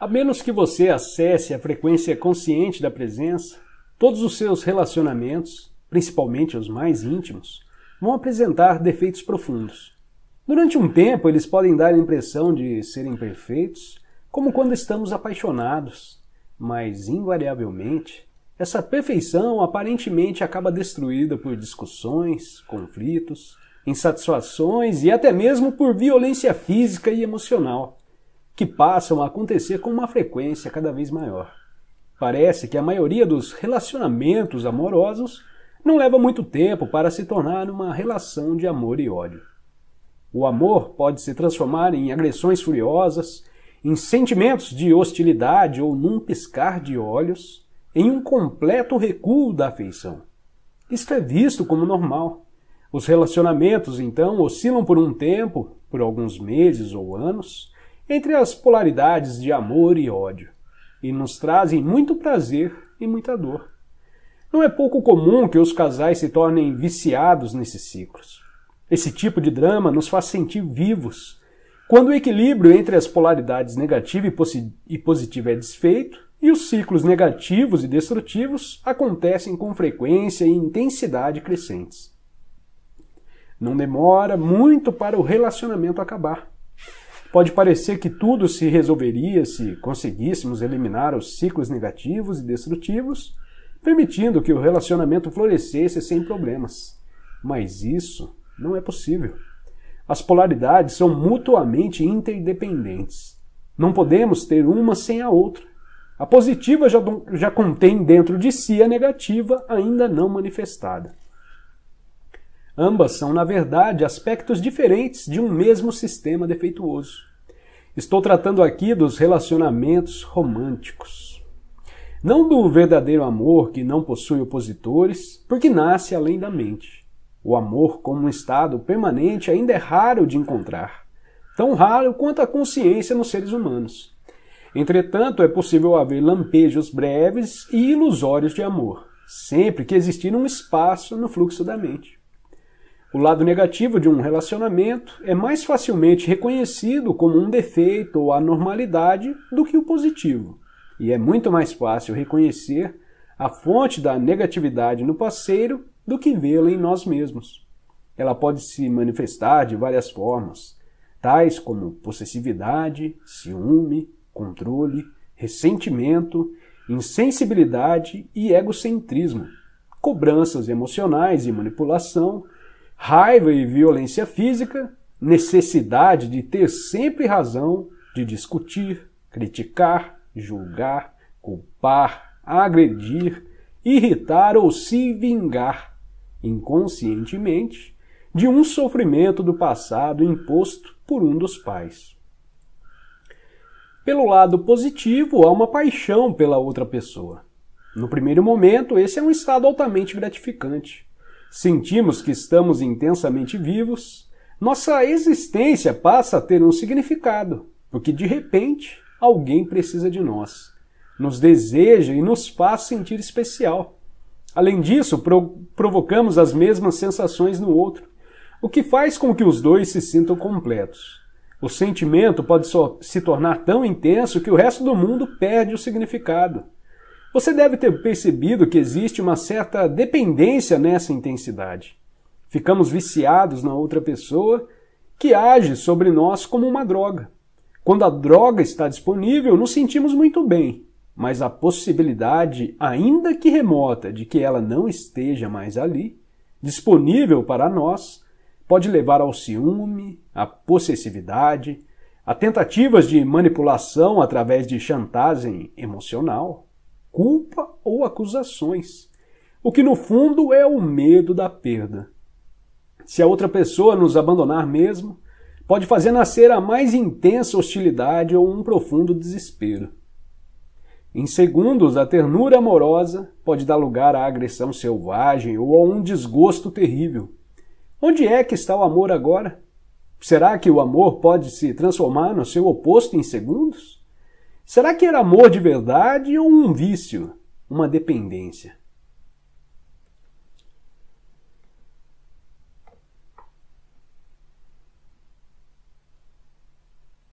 A menos que você acesse a frequência consciente da presença, todos os seus relacionamentos, principalmente os mais íntimos, vão apresentar defeitos profundos. Durante um tempo, eles podem dar a impressão de serem perfeitos, como quando estamos apaixonados, mas invariavelmente, essa perfeição aparentemente acaba destruída por discussões, conflitos, insatisfações e até mesmo por violência física e emocional que passam a acontecer com uma frequência cada vez maior. Parece que a maioria dos relacionamentos amorosos não leva muito tempo para se tornar uma relação de amor e ódio. O amor pode se transformar em agressões furiosas, em sentimentos de hostilidade ou num piscar de olhos, em um completo recuo da afeição. Isto é visto como normal. Os relacionamentos, então, oscilam por um tempo, por alguns meses ou anos, entre as polaridades de amor e ódio, e nos trazem muito prazer e muita dor. Não é pouco comum que os casais se tornem viciados nesses ciclos. Esse tipo de drama nos faz sentir vivos. Quando o equilíbrio entre as polaridades negativa e, e positiva é desfeito, e os ciclos negativos e destrutivos acontecem com frequência e intensidade crescentes. Não demora muito para o relacionamento acabar. Pode parecer que tudo se resolveria se conseguíssemos eliminar os ciclos negativos e destrutivos, permitindo que o relacionamento florescesse sem problemas. Mas isso não é possível. As polaridades são mutuamente interdependentes. Não podemos ter uma sem a outra. A positiva já, já contém dentro de si a negativa ainda não manifestada. Ambas são, na verdade, aspectos diferentes de um mesmo sistema defeituoso. Estou tratando aqui dos relacionamentos românticos. Não do verdadeiro amor que não possui opositores, porque nasce além da mente. O amor, como um estado permanente, ainda é raro de encontrar. Tão raro quanto a consciência nos seres humanos. Entretanto, é possível haver lampejos breves e ilusórios de amor, sempre que existir um espaço no fluxo da mente. O lado negativo de um relacionamento é mais facilmente reconhecido como um defeito ou anormalidade do que o positivo, e é muito mais fácil reconhecer a fonte da negatividade no parceiro do que vê-la em nós mesmos. Ela pode se manifestar de várias formas, tais como possessividade, ciúme, controle, ressentimento, insensibilidade e egocentrismo, cobranças emocionais e manipulação raiva e violência física, necessidade de ter sempre razão, de discutir, criticar, julgar, culpar, agredir, irritar ou se vingar, inconscientemente, de um sofrimento do passado imposto por um dos pais. Pelo lado positivo, há uma paixão pela outra pessoa. No primeiro momento, esse é um estado altamente gratificante sentimos que estamos intensamente vivos, nossa existência passa a ter um significado, porque de repente alguém precisa de nós, nos deseja e nos faz sentir especial. Além disso, pro provocamos as mesmas sensações no outro, o que faz com que os dois se sintam completos. O sentimento pode so se tornar tão intenso que o resto do mundo perde o significado. Você deve ter percebido que existe uma certa dependência nessa intensidade. Ficamos viciados na outra pessoa que age sobre nós como uma droga. Quando a droga está disponível, nos sentimos muito bem, mas a possibilidade, ainda que remota, de que ela não esteja mais ali, disponível para nós, pode levar ao ciúme, à possessividade, a tentativas de manipulação através de chantagem emocional culpa ou acusações. O que no fundo é o medo da perda. Se a outra pessoa nos abandonar mesmo, pode fazer nascer a mais intensa hostilidade ou um profundo desespero. Em segundos, a ternura amorosa pode dar lugar à agressão selvagem ou a um desgosto terrível. Onde é que está o amor agora? Será que o amor pode se transformar no seu oposto em segundos? Será que era amor de verdade ou um vício, uma dependência?